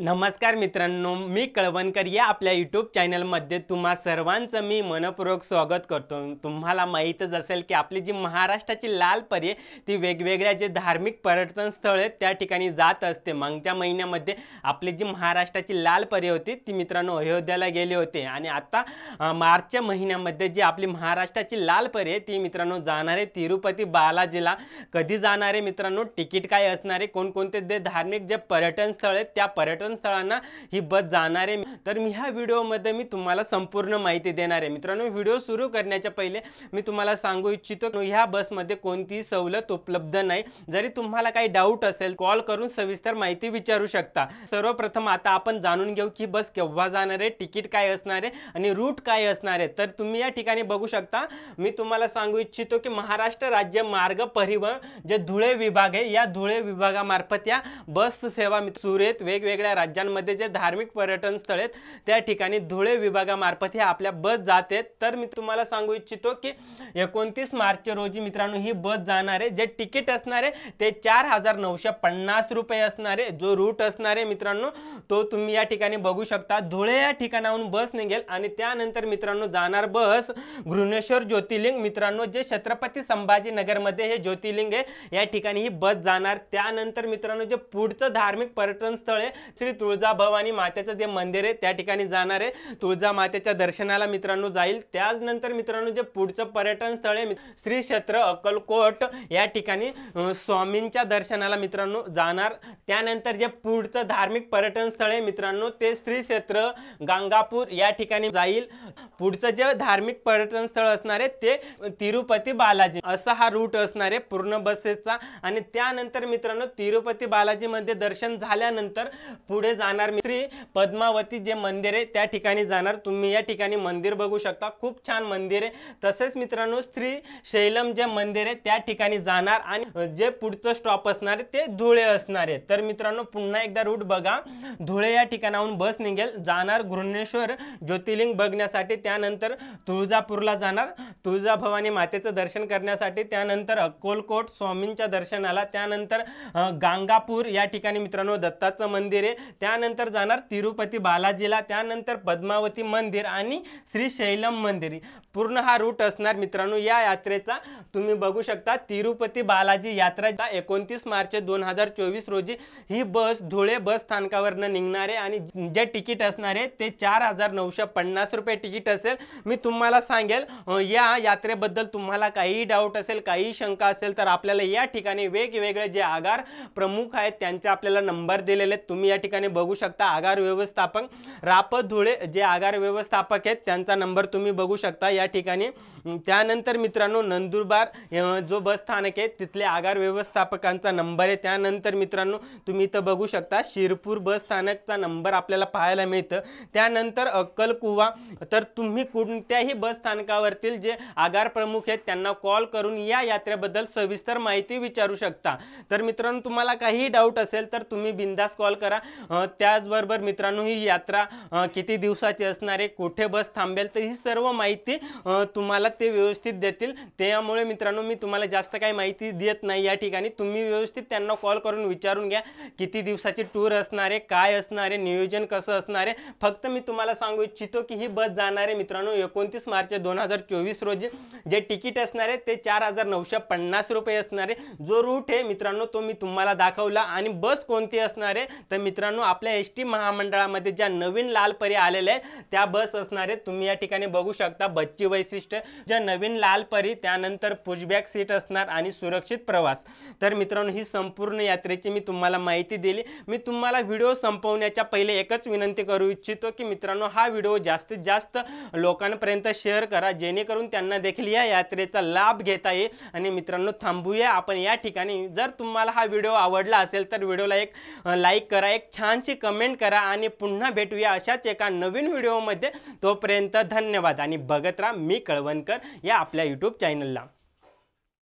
नमस्कार मित्रांनो मी कळवणकर या आपल्या यूट्यूब चॅनलमध्ये तुम्हा सर्वांचं मी मनपूर्वक स्वागत करतो तुम्हाला माहीतच असेल की आपली जी महाराष्ट्राची लाल परी आहे ती वेगवेगळ्या जे धार्मिक पर्यटन स्थळ आहेत त्या ठिकाणी जात असते मागच्या महिन्यामध्ये आपली जी महाराष्ट्राची लाल परी होती ती मित्रांनो अयोध्याला गेले होते आणि आता मार्चच्या महिन्यामध्ये जी आपली महाराष्ट्राची लाल परी आहे ती मित्रांनो जाणारे तिरुपती बालाजीला कधी जाणारे मित्रांनो तिकीट काय असणारे कोणकोणते जे धार्मिक जे पर्यटन स्थळ आहेत त्या पर्यटन पर्यटन स्थळांना ही बस जाणार आहे तर मी ह्या व्हिडिओमध्ये मी तुम्हाला संपूर्ण माहिती देणार आहे मित्रांनो व्हिडिओ सुरू करण्याच्या पहिले मी तुम्हाला सांगू इच्छितो ह्या बसमध्ये कोणतीही सवलत उपलब्ध नाही जरी तुम्हाला काही डाऊट असेल कॉल करून सविस्तर माहिती विचारू शकता सर्वप्रथम आता आपण जाणून घेऊ की बस केव्हा जाणार आहे तिकीट काय असणार आहे आणि रूट काय असणार आहे तर तुम्ही या ठिकाणी बघू शकता मी तुम्हाला सांगू इच्छितो की महाराष्ट्र राज्य मार्ग परिवहन जे धुळे विभाग आहे या धुळे विभागामार्फत या बस सेवा सुरेत वेगवेगळ्या वेगवेगळ्या राज्यांमध्ये जे धार्मिक पर्यटन स्थळ आहेत त्या ठिकाणी धुळे विभागामार्फत हे आपल्या बस जात आहेत तर मी तुम्हाला सांगू इच्छितो की एकोणतीस मार्च रोजी मित्रांनो ही बस जाणार आहे जे तिकीट असणार आहे ते चार रुपये असणार आहे जो रूट असणार आहे मित्रांनो तो तुम्ही या ठिकाणी बघू शकता धुळे या ठिकाणाहून बस निघेल आणि त्यानंतर मित्रांनो जाणार बस घृणेश्वर ज्योतिर्लिंग मित्रांनो जे छत्रपती संभाजीनगरमध्ये हे ज्योतिर्लिंग आहे या ठिकाणी ही बस जाणार त्यानंतर मित्रांनो जे पुढचं धार्मिक पर्यटन स्थळ आहे श्री तुळजा भवानी मातेचं जे मंदिर आहे त्या ठिकाणी जाणार आहे तुळजा मातेच्या दर्शनाला मित्रांनो जाईल त्याचनंतर मित्रांनो जे पुढचं पर्यटन स्थळ आहे श्री क्षेत्र अक्कलकोट या ठिकाणी स्वामींच्या दर्शनाला मित्रांनो जाणार त्यानंतर जे पुढचं धार्मिक पर्यटन स्थळ आहे मित्रांनो ते श्री क्षेत्र गंगापूर या ठिकाणी जाईल पुढचं जे धार्मिक पर्यटन स्थळ असणार आहे ते तिरुपती बालाजी असा हा रूट असणार आहे पूर्ण बसेसचा आणि त्यानंतर मित्रांनो तिरुपती बालाजीमध्ये दर्शन झाल्यानंतर पुढे जाणार श्री पद्मावती जे मंदिर आहे त्या ठिकाणी जाणार तुम्ही या ठिकाणी मंदिर बघू शकता खूप छान मंदिर आहे तसेच मित्रांनो श्री शैलम जे मंदिर आहे त्या ठिकाणी जाणार आणि जे पुढचं स्टॉप असणार आहे ते धुळे असणार आहे तर मित्रांनो पुन्हा एकदा रूट बघा धुळे या ठिकाणाहून बस निघेल जाणार घृणेश्वर ज्योतिर्लिंग बघण्यासाठी त्यानंतर तुळजापूरला जाणार तुळजाभवानी मातेचं दर्शन करण्यासाठी त्यानंतर अक्कोलकोट स्वामींच्या दर्शनाला त्यानंतर गांगापूर या ठिकाणी मित्रांनो दत्ताचं मंदिर आहे त्यानंतर जाणार तिरुपती बालाजीला त्यानंतर पद्मावती मंदिर आणि श्रीशैलम मंदिर पूर्ण हा रूट असणार मित्रांनो या यात्रेचा तुम्ही बघू शकता तिरुपती बालाजी यात्रा एकोणतीस मार्च दोन हजार चोवीस रोजी ही बस धुळे बस स्थानकावरनं निघणार आहे आणि जे तिकीट असणार आहे ते चार हजार नऊशे पन्नास रुपये तिकीट असेल मी तुम्हाला सांगेल या यात्रेबद्दल तुम्हाला काही डाऊट असेल काही शंका असेल तर आपल्याला या ठिकाणी वेगवेगळे जे आगार प्रमुख आहेत त्यांचे आपल्याला नंबर दिलेले आहेत तुम्ही या ठिकाणी ठिकाणी बघू शकता आगार व्यवस्थापक रापत धुळे जे आगार व्यवस्थापक आहेत त्यांचा नंबर तुम्ही बघू शकता या ठिकाणी त्यानंतर मित्रांनो नंदुरबार जो बस स्थानक आहे तिथले आगार व्यवस्थापकांचा नंबर आहे त्यानंतर मित्रांनो तुम्ही इथं बघू शकता शिरपूर बस स्थानकचा नंबर आपल्याला पाहायला मिळतं त्यानंतर अक्कलकुवा तर तुम्ही कोणत्याही बस स्थानकावरतील जे आगार प्रमुख आहेत त्यांना कॉल करून या यात्रेबद्दल सविस्तर माहिती विचारू शकता तर मित्रांनो तुम्हाला काहीही डाऊट असेल तर तुम्ही बिंदास कॉल करा त्याचबरोबर मित्रांनो ही यात्रा किती दिवसाची असणार आहे कुठे बस थांबेल तर ही सर्व माहिती तुम्हाला ते व्यवस्थित देतील त्यामुळे मित्रांनो मी तुम्हाला जास्त काही माहिती देत नाही या ठिकाणी तुम्ही व्यवस्थित त्यांना कॉल करून विचारून घ्या किती दिवसाची टूर असणार आहे काय असणार आहे नियोजन कसं असणार आहे फक्त मी तुम्हाला सांगू इच्छितो की ही बस जाणार आहे मित्रांनो एकोणतीस मार्च दोन हजार चोवीस रोजी जे तिकीट असणार आहे ते चार हजार नऊशे पन्नास रुपये असणार आहे जो रूट आहे मित्रांनो तो मी तुम्हाला दाखवला आणि बस कोणती असणार आहे तर मित्रांनो मित्रांनो आपल्या एस टी महामंडळामध्ये ज्या नवीन लाल परी आलेल्या आहेत त्या बस असणार तुम्ही या ठिकाणी बघू शकता बच्ची वैशिष्ट्य ज्या नवीन लाल परी त्यानंतर पुशबॅक सीट असणार आणि सुरक्षित प्रवास तर मित्रांनो ही संपूर्ण यात्रेची मी तुम्हाला माहिती दिली मी तुम्हाला व्हिडिओ संपवण्याच्या पहिले एकच विनंती करू इच्छितो की मित्रांनो हा व्हिडिओ जास्तीत जास्त लोकांपर्यंत शेअर करा जेणेकरून त्यांना देखील या यात्रेचा लाभ घेता येईल आणि मित्रांनो थांबूया आपण या ठिकाणी जर तुम्हाला हा व्हिडिओ आवडला असेल तर व्हिडिओला एक लाईक करा एक छानशी कमेंट करा आणि पुन्हा भेटूया अशाच एका नवीन व्हिडिओमध्ये तोपर्यंत धन्यवाद आणि बघत राहा मी कळवणकर या आपल्या यूट्यूब चॅनलला